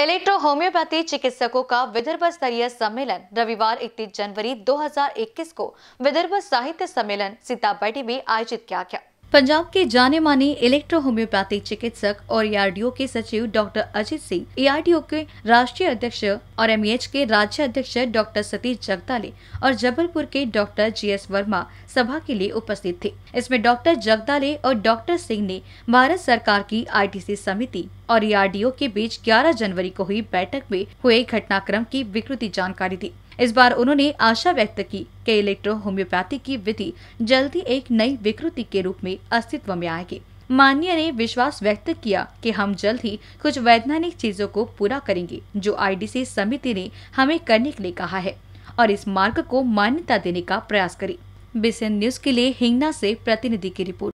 electro homeopathy चिकित्सकों का विदर्भ स्तरीय सम्मेलन रविवार 31 जनवरी 2021 को विदर्भ साहित्य सम्मेलन सीताबैटी में आयोजित किया गया पंजाब के जाने माने इलेक्ट्रो होम्योपैथी चिकित्सक और एआरडीओ e के सचिव doctor Ajit Singh ARDO e के राष्ट्रीय अध्यक्ष और एमएच e के राज्य अध्यक्ष डॉक्टर सतीश जगदाले और जबलपुर के डॉक्टर जीएस वर्मा सभा के लिए उपस्थित थे इसमें डॉक्टर जगदाले और डॉक्टर सिंह ने भारत सरकार की आई समिति और ईआरडीओ के बीच ग्यारह जनवरी को हुई बैठक में हुए घटनाक्रम की विकृति जानकारी दी इस बार उन्होंने आशा व्यक्त की कि इलेक्ट्रो होम्योपैथी की विधि जल्दी एक नई विकृति के रूप में अस्तित्व में आएगी मान्य ने विश्वास व्यक्त किया कि हम जल्द ही कुछ वैज्ञानिक चीजों को पूरा करेंगे जो आईडीसी समिति ने हमें करने के लिए कहा है और इस मार्ग को मान्यता देने का प्रयास करें बीसीएन न्यूज के लिए हिंगना से प्रतिनिधि की रिपोर्ट